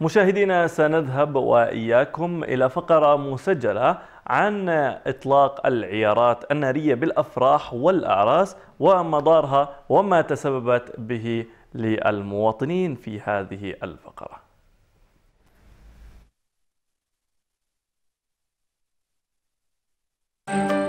مشاهدينا سنذهب وإياكم إلى فقرة مسجلة عن إطلاق العيارات النارية بالأفراح والأعراس ومدارها وما تسببت به للمواطنين في هذه الفقرة Thank you.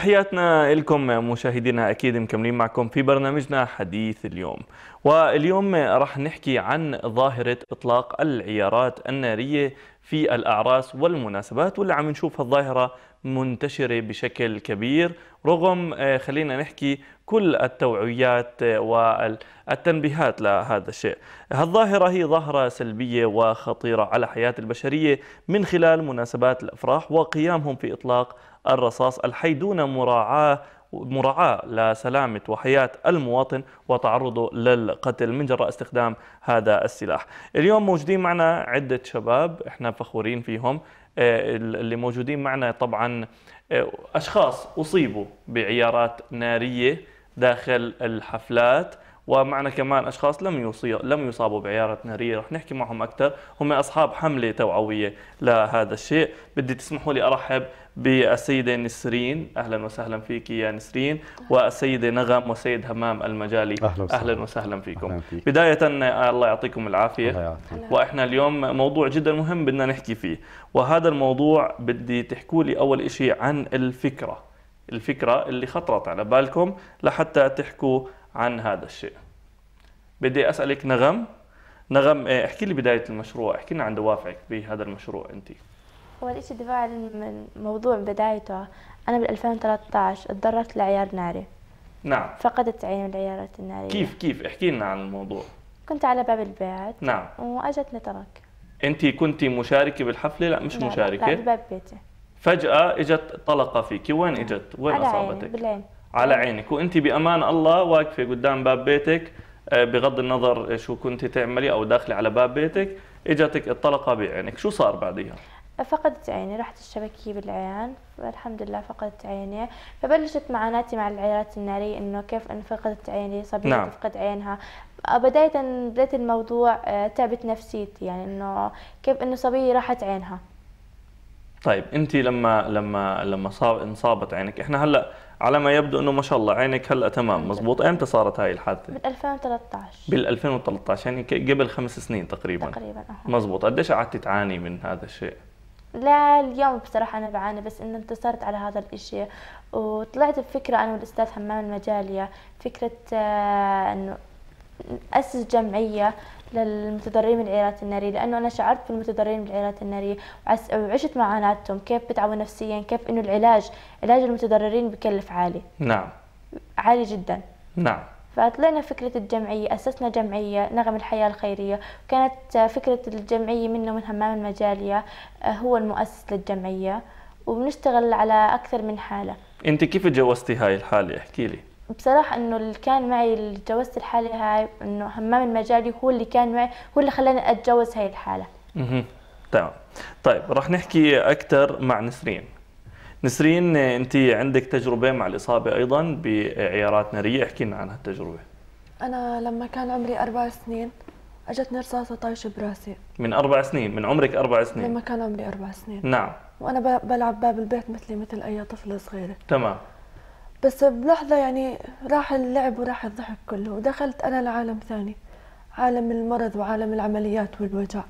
تحياتنا لكم مشاهدينا اكيد مكملين معكم في برنامجنا حديث اليوم واليوم راح نحكي عن ظاهره اطلاق العيارات الناريه في الاعراس والمناسبات واللي عم نشوف هالظاهره منتشره بشكل كبير رغم آه، خلينا نحكي كل التوعيات آه، والتنبيهات لهذا الشيء هالظاهرة هي ظاهرة سلبية وخطيرة على حياة البشرية من خلال مناسبات الأفراح وقيامهم في إطلاق الرصاص الحي دون مراعاة مراعاة لسلامة وحياة المواطن وتعرضه للقتل من جراء استخدام هذا السلاح اليوم موجودين معنا عدة شباب احنا فخورين فيهم آه، اللي موجودين معنا طبعا آه، أشخاص أصيبوا بعيارات نارية داخل الحفلات ومعنا كمان اشخاص لم يصيبوا لم يصابوا بعيارات ناريه رح نحكي معهم اكثر هم اصحاب حمله توعويه لهذا الشيء بدي تسمحوا لي ارحب بالسيدة نسرين أهلا وسهلا فيك يا نسرين والسيدة نغم وسيد همام المجالي أهلا وسهلا, أهلا وسهلا فيكم أهلا فيك. بداية الله يعطيكم العافية الله وإحنا اليوم موضوع جدا مهم بدنا نحكي فيه وهذا الموضوع بدي تحكوا لي أول شيء عن الفكرة الفكرة اللي خطرت على بالكم لحتى تحكوا عن هذا الشيء بدي أسألك نغم نغم إيه، احكي لي بداية المشروع احكي لنا عن دوافعك بهذا المشروع أنت هو دفاع من الموضوع بدايته أنا بال 2013 تضررت لعيار ناري نعم فقدت عين العيارات النارية كيف كيف احكي لنا عن الموضوع كنت على باب البيت نعم وأجتني ترك أنت كنت مشاركة بالحفلة؟ لا مش لا مشاركة لا باب بيتي فجأة اجت طلقة فيك، وين اجت؟ وين على أصابتك؟ عيني بالعين على عينك وانت بامان الله واقفه قدام باب بيتك آه، بغض النظر آه، شو كنت تعملي او داخله على باب بيتك اجتك الطلقه بعينك شو صار بعديها فقدت عيني راحت الشبكية بالعيان فالحمد لله فقدت عيني فبلشت معاناتي مع العيارات النارية انه كيف ان فقدت عيني صبية نعم. تفقد عينها بداية بداية الموضوع آه، تعبت نفسيتي يعني انه كيف انه صبية راحت عينها طيب انت لما لما لما صاب انصابت عينك احنا هلا على ما يبدو انه ما شاء الله عينك هلا تمام مزبوط امتى صارت هاي الحادثه بال 2013 بال 2013 يعني قبل خمس سنين تقريبا تقريبا أه. مزبوط قديش قعدتي تعاني من هذا الشيء لا اليوم بصراحة أنا بعاني بس إن انتصرت على هذا الإشي وطلعت بفكرة أنا والأستاذ حمام المجالية فكرة آه، إنه أسس جمعية للمتضررين من العيادات النارية لأنه أنا شعرت بالمتضررين من العيادات النارية وعشت معاناتهم كيف بتعبوا نفسيا كيف إنه العلاج علاج المتضررين بكلف عالي نعم عالي جدا نعم فطلعنا فكرة الجمعية أسسنا جمعية نغم الحياة الخيرية وكانت فكرة الجمعية منه من همام المجالية آه، هو المؤسس للجمعية وبنشتغل على أكثر من حالة أنت كيف تجوزتي هاي الحالة احكي لي بصراحة إنه اللي كان معي اللي تجوزت الحالة هاي إنه همام المجالي هو اللي كان معي هو اللي خلاني أتجوز هاي الحالة. اها تمام. طيب راح نحكي أكثر مع نسرين. نسرين انت عندك تجربه مع الاصابه ايضا بعيارات ناريه احكي لنا عن هالتجربه انا لما كان عمري اربع سنين اجتني رصاصه طايشه براسي من اربع سنين من عمرك اربع سنين لما كان عمري اربع سنين نعم وانا بلعب باب البيت مثلي مثل اي طفله صغيره تمام بس بلحظه يعني راح اللعب وراح الضحك كله ودخلت انا لعالم ثاني عالم المرض وعالم العمليات والوجع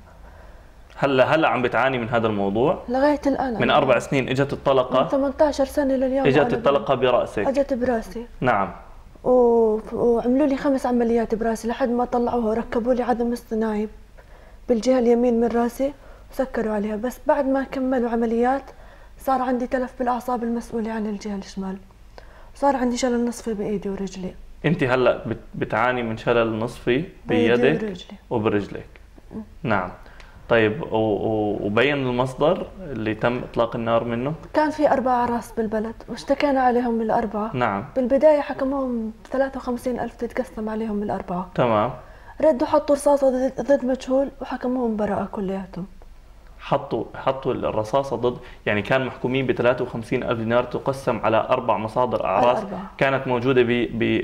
هلا هلا عم بتعاني من هذا الموضوع لغايه الان من اربع سنين اجت الطلقه من 18 سنه لليوم اجت الطلقه براسك اجت براسي نعم و... وعملوا لي خمس عمليات براسي لحد ما طلعوها وركبوا لي عظم اصطناعي بالجهه اليمين من راسي وسكروا عليها بس بعد ما كملوا عمليات صار عندي تلف بالاعصاب المسؤوله عن الجهه الشمال صار عندي شلل نصفي بايدي ورجلي انت هلا بتعاني من شلل نصفي بيدك وبرجلك نعم طيب وبين المصدر اللي تم اطلاق النار منه؟ كان في اربع اعراس بالبلد واشتكينا عليهم من الاربعه نعم بالبدايه حكموهم 53 الف تتقسم عليهم الاربعه تمام ردوا حطوا رصاصه ضد مجهول وحكموهم براءه كلياتهم حطوا حطوا الرصاصه ضد يعني كان محكومين ب 53 الف دينار تقسم على اربع مصادر اعراس كانت موجوده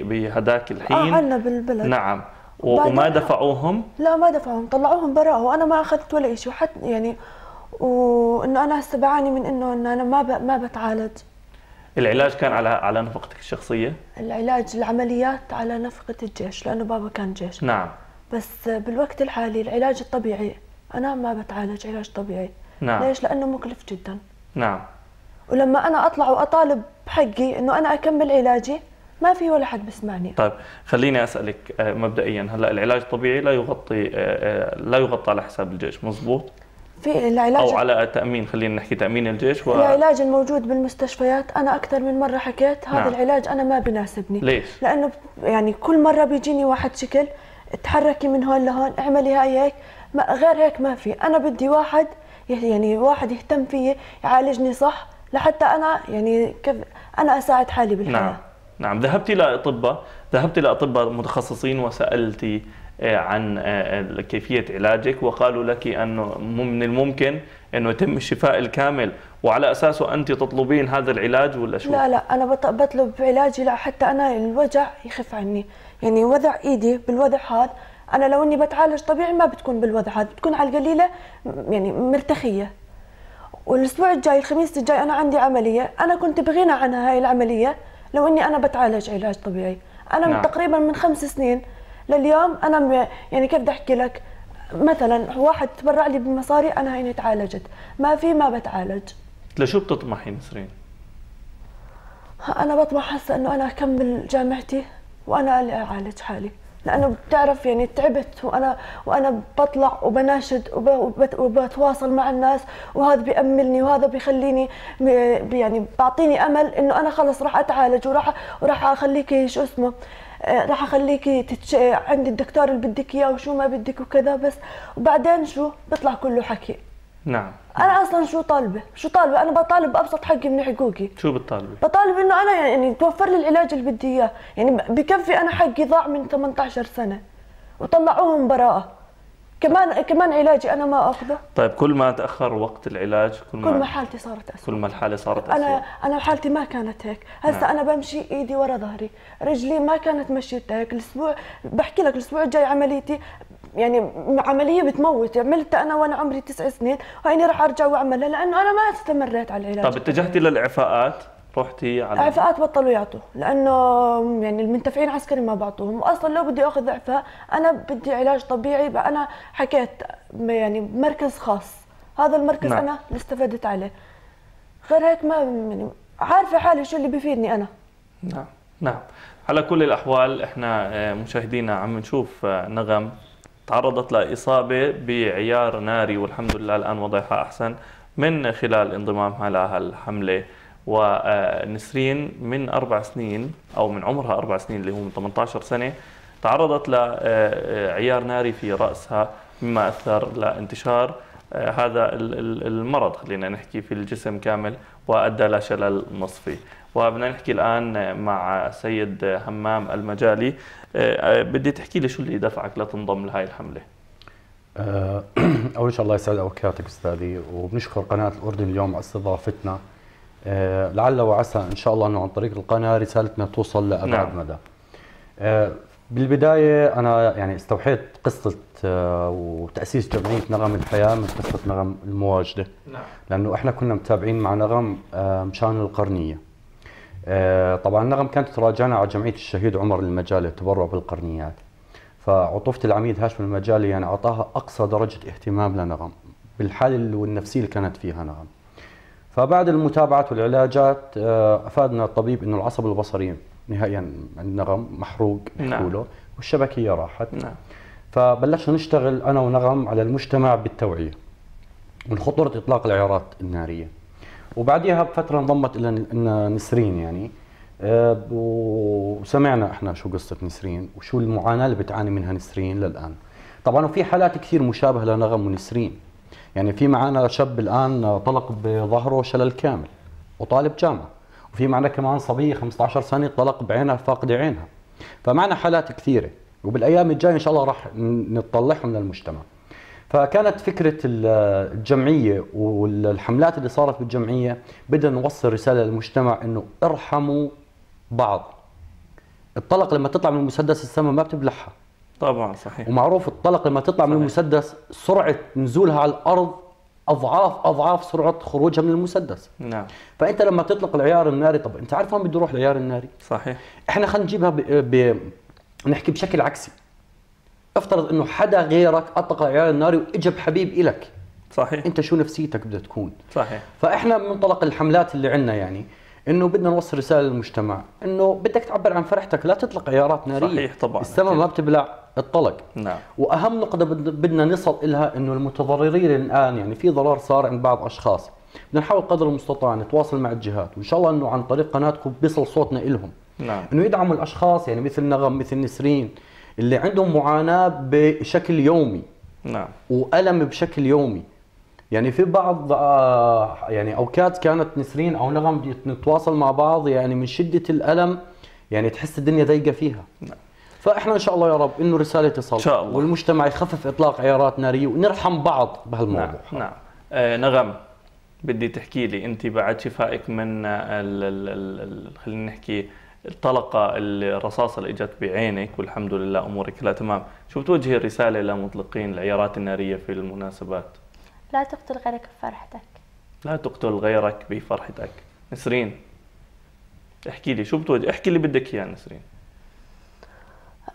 بهداك الحين اه عندنا بالبلد نعم وما دفعوهم؟ لا ما دفعوهم طلعوهم برا وانا ما اخذت ولا شيء وحتى يعني وانه انا هسه بعاني من انه إن انا ما ب... ما بتعالج العلاج كان على على نفقتك الشخصيه؟ العلاج العمليات على نفقه الجيش لانه بابا كان جيش نعم بس بالوقت الحالي العلاج الطبيعي انا ما بتعالج علاج طبيعي نعم ليش؟ لانه مكلف جدا نعم ولما انا اطلع واطالب بحقي انه انا اكمل علاجي ما في ولا حد بسمعني طيب خليني اسالك آه، مبدئيا هلا العلاج الطبيعي لا يغطي آه، آه، لا يغطى على حساب الجيش مزبوط في العلاج او على تامين خلينا نحكي تامين الجيش و... العلاج الموجود بالمستشفيات انا اكثر من مره حكيت هذا نعم. العلاج انا ما بناسبني ليش لانه يعني كل مره بيجيني واحد شكل تحركي من هون لهون اعملي هاي هيك ما غير هيك ما في انا بدي واحد يعني واحد يهتم فيي يعالجني صح لحتى انا يعني كيف انا اساعد حالي بالحياه نعم. نعم ذهبت إلى أطباء ذهبت إلى أطباء متخصصين وسألت آه، عن آه، آه، كيفية علاجك وقالوا لك أنه من الممكن أنه يتم الشفاء الكامل وعلى أساسه أنت تطلبين هذا العلاج ولا شو؟ لا لا أنا بطلب علاجي لحتى أنا الوجع يخف عني يعني وضع إيدي بالوضع هذا أنا لو إني بتعالج طبيعي ما بتكون بالوضع هذا بتكون على القليلة يعني مرتخية والأسبوع الجاي الخميس الجاي أنا عندي عملية أنا كنت بغنى عن هاي العملية لو اني انا بتعالج علاج طبيعي انا نعم. من تقريبا من خمس سنين لليوم انا م... يعني كيف بدي احكي لك مثلا واحد تبرع لي بمصاري انا هيني تعالجت ما في ما بتعالج لشو بتطمحي نسرين انا بطمح هسه انه انا اكمل جامعتي وانا اللي اعالج حالي لانه بتعرف يعني تعبت وانا وانا بطلع وبناشد وبتواصل مع الناس وهذا بيأملني وهذا بيخليني يعني بعطيني امل انه انا خلص راح اتعالج وراح وراح اخليكي شو اسمه آه، راح اخليكي تتش... عند الدكتور اللي بدك اياه وشو ما بدك وكذا بس وبعدين شو بيطلع كله حكي نعم انا اصلا شو طالبه شو طالبه انا بطالب بابسط حقي من حقوقي شو بتطالبي بطالب انه انا يعني توفر لي العلاج اللي بدي اياه يعني بكفي انا حقي ضاع من 18 سنه وطلعوهم براءه كمان كمان علاجي انا ما اخذه طيب كل ما تاخر وقت العلاج كل ما كل ما حالتي صارت أسوأ كل ما الحاله صارت أسوأ انا انا حالتي ما كانت هيك هسه نعم. انا بمشي ايدي ورا ظهري رجلي ما كانت مشيتها هيك الاسبوع بحكي لك الاسبوع الجاي عمليتي يعني عمليه بتموت عملتها انا وانا عمري تسع سنين هيني راح ارجع واعملها لانه انا ما استمريت على العلاج طب اتجهتي للاعفاءات رحتي على اعفاءات بطلوا يعطوا لانه يعني المنتفعين عسكري ما بعطوهم واصلا لو بدي اخذ اعفاء انا بدي علاج طبيعي انا حكيت يعني بمركز خاص هذا المركز نعم. انا اللي استفدت عليه غير هيك ما يعني عارفه حالي شو اللي بفيدني انا نعم نعم على كل الاحوال احنا آه، مشاهدينا عم نشوف آه، نغم تعرضت لإصابة بعيار ناري والحمد لله الآن وضعها أحسن من خلال انضمامها لهالحملة ونسرين من أربع سنين أو من عمرها أربع سنين اللي هو من 18 سنة تعرضت لعيار ناري في رأسها مما أثر لانتشار آه، هذا المرض خلينا نحكي في الجسم كامل وأدى لشلل نصفي وبدنا نحكي الآن مع سيد همام المجالي آه، آه، بدي تحكي لي شو اللي دفعك لتنضم لهي الحملة آه، أول شيء الله يسعد أوقاتك أستاذي وبنشكر قناة الأردن اليوم على استضافتنا لعل وعسى إن شاء الله أنه عن طريق القناة رسالتنا توصل لأبعد نعم. مدى بالبداية أنا يعني استوحيت قصة وتأسيس جمعية نغم الحياة من قصة نغم المواجدة نعم. لأنه إحنا كنا متابعين مع نغم مشان القرنية آه، طبعا النغم كانت تراجعنا على جمعيه الشهيد عمر المجالي التبرع بالقرنيات فعطوفه العميد هاشم المجالي يعني اعطاها اقصى درجه اهتمام لنغم بالحاله والنفسيه اللي كانت فيها نغم فبعد المتابعات والعلاجات آه، افادنا الطبيب انه العصب البصري نهائيا عند نغم محروق نعم. له والشبكيه راحت نعم. فبلشنا نشتغل انا ونغم على المجتمع بالتوعيه من خطوره اطلاق العيارات الناريه وبعديها بفتره انضمت الى نسرين يعني آه، وسمعنا احنا شو قصه نسرين وشو المعاناه اللي بتعاني منها نسرين للان طبعا وفي حالات كثير مشابهه لنغم ونسرين يعني في معنا شاب الان طلق بظهره شلل كامل وطالب جامعه وفي معنا كمان صبيه 15 سنه طلق بعينها فاقده عينها فمعنا حالات كثيره وبالايام الجايه ان شاء الله راح نطلعهم للمجتمع فكانت فكرة الجمعية والحملات اللي صارت بالجمعية بدنا نوصل رسالة للمجتمع انه ارحموا بعض الطلق لما تطلع من المسدس السما ما بتبلعها طبعا صحيح ومعروف الطلق لما تطلع صحيح. من المسدس سرعة نزولها على الأرض أضعاف أضعاف سرعة خروجها من المسدس نعم فأنت لما تطلق العيار الناري طب أنت عارف وين بده يروح العيار الناري صحيح إحنا خلينا نجيبها ب... ب... نحكي بشكل عكسي افترض انه حدا غيرك اطلق العيار الناري واجب حبيب الك صحيح انت شو نفسيتك بدها تكون صحيح فاحنا من منطلق الحملات اللي عندنا يعني انه بدنا نوصل رساله للمجتمع انه بدك تعبر عن فرحتك لا تطلق عيارات ناريه صحيح طبعا السما ما بتبلع الطلق نعم واهم نقطه بدنا نصل الها انه المتضررين الان يعني في ضرر صار عند بعض اشخاص بدنا نحاول قدر المستطاع نتواصل مع الجهات وان شاء الله انه عن طريق قناتكم بيصل صوتنا لهم نعم انه يدعموا الاشخاص يعني مثل نغم مثل نسرين اللي عندهم معاناه بشكل يومي نعم والم بشكل يومي يعني في بعض آه، يعني اوقات كانت نسرين او نغم نتواصل مع بعض يعني من شده الالم يعني تحس الدنيا ضيقه فيها نعم. فاحنا ان شاء الله يا رب انه رساله تصل إن شاء الله. والمجتمع يخفف اطلاق عيارات ناريه ونرحم بعض بهالموضوع نعم نعم آه نغم بدي تحكي لي انت بعد شفائك من آه، خلينا نحكي الطلقة الرصاصة اللي اجت بعينك والحمد لله أمورك كلها تمام شو بتوجهي الرسالة لمطلقين العيارات النارية في المناسبات لا تقتل غيرك بفرحتك لا تقتل غيرك بفرحتك نسرين احكي لي شو بتوجه احكي اللي بدك اياه نسرين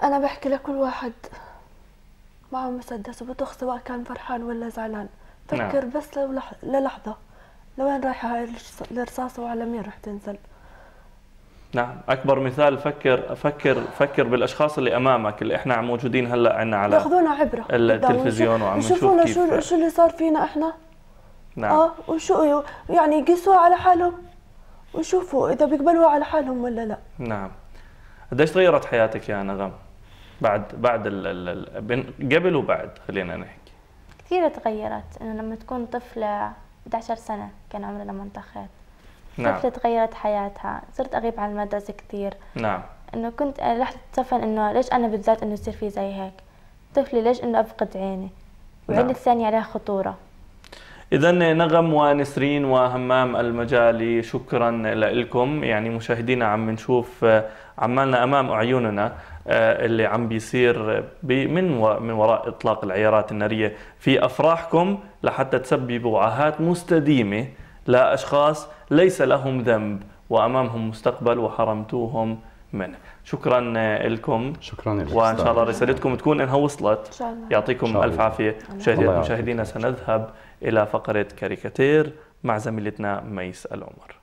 انا بحكي لكل واحد معه مسدس وبطخ سواء كان فرحان ولا زعلان نعم. فكر نعم. بس لو للحظه لوين رايحه هاي الرصاصه وعلى مين راح تنزل نعم اكبر مثال فكر فكر فكر بالاشخاص اللي امامك اللي احنا موجودين هلا عنا على ياخذونا عبره التلفزيون وعم نشوف كيف شو شو اللي صار فينا احنا نعم اه وشو يعني يقيسوها على حالهم ويشوفوا اذا بيقبلوا على حالهم ولا لا نعم قديش تغيرت حياتك يا نغم بعد بعد ال ال ال قبل وبعد خلينا نحكي كثير تغيرت انه لما تكون طفله 11 سنه كان عمري لما انتخيت نعم. طفلة تغيرت حياتها صرت أغيب على المدرسة كثير نعم إنه كنت آه، رحت تفهم إنه ليش أنا بالذات إنه يصير في زي هيك طفلي ليش إنه أفقد عيني وعيني نعم. الثانية عليها خطورة إذا نغم ونسرين وهمام المجالي شكرا لكم يعني مشاهدينا عم نشوف آه، عمالنا أمام أعيننا آه، اللي عم بيصير من من وراء إطلاق العيارات النارية في أفراحكم لحتى تسببوا عاهات مستديمة لاشخاص ليس لهم ذنب وأمامهم مستقبل وحرمتوهم منه شكرا لكم شكرا لك وان شاء الله رسالتكم تكون انها وصلت إن شاء الله. يعطيكم الف عافيه مشاهدينا سنذهب الى فقره كاريكاتير مع زميلتنا ميس العمر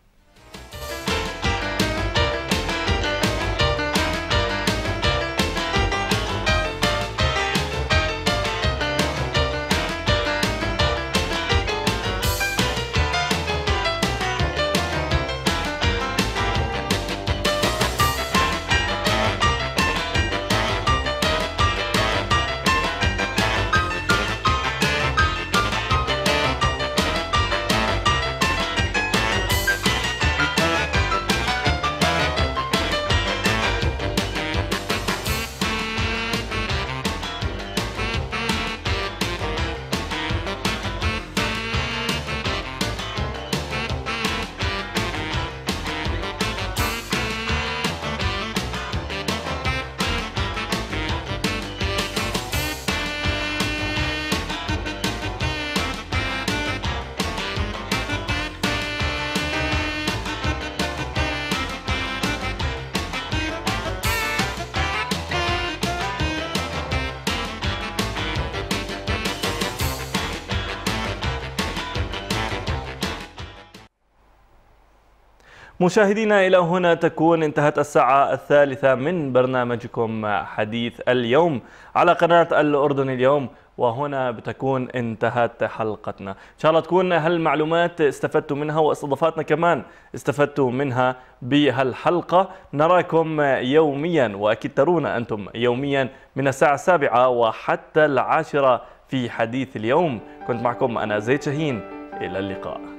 مشاهدينا إلى هنا تكون انتهت الساعة الثالثة من برنامجكم حديث اليوم على قناة الأردن اليوم وهنا بتكون انتهت حلقتنا إن شاء الله تكون هالمعلومات استفدتوا منها واستضافاتنا كمان استفدتوا منها بهالحلقة نراكم يوميا وأكيد ترون أنتم يوميا من الساعة السابعة وحتى العاشرة في حديث اليوم كنت معكم أنا زيد شاهين إلى اللقاء